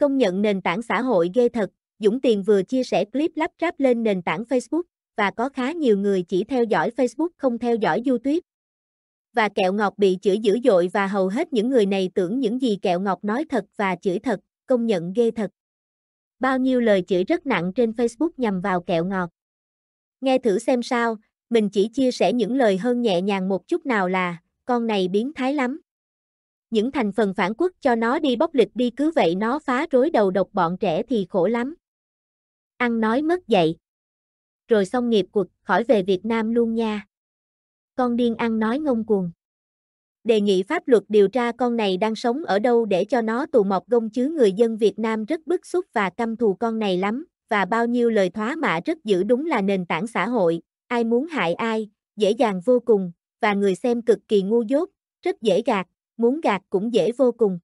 Công nhận nền tảng xã hội ghê thật, Dũng Tiền vừa chia sẻ clip lắp ráp lên nền tảng Facebook, và có khá nhiều người chỉ theo dõi Facebook không theo dõi YouTube. Và kẹo ngọt bị chửi dữ dội và hầu hết những người này tưởng những gì kẹo ngọt nói thật và chửi thật, công nhận ghê thật. Bao nhiêu lời chửi rất nặng trên Facebook nhằm vào kẹo ngọt. Nghe thử xem sao, mình chỉ chia sẻ những lời hơn nhẹ nhàng một chút nào là, con này biến thái lắm những thành phần phản quốc cho nó đi bóc lịch đi cứ vậy nó phá rối đầu độc bọn trẻ thì khổ lắm. Ăn nói mất dậy. Rồi xong nghiệp cuộc, khỏi về Việt Nam luôn nha. Con điên ăn nói ngông cuồng. Đề nghị pháp luật điều tra con này đang sống ở đâu để cho nó tù mọc gông chứ người dân Việt Nam rất bức xúc và căm thù con này lắm, và bao nhiêu lời thoá mạ rất dữ đúng là nền tảng xã hội, ai muốn hại ai, dễ dàng vô cùng, và người xem cực kỳ ngu dốt, rất dễ gạt, muốn gạt cũng dễ vô cùng.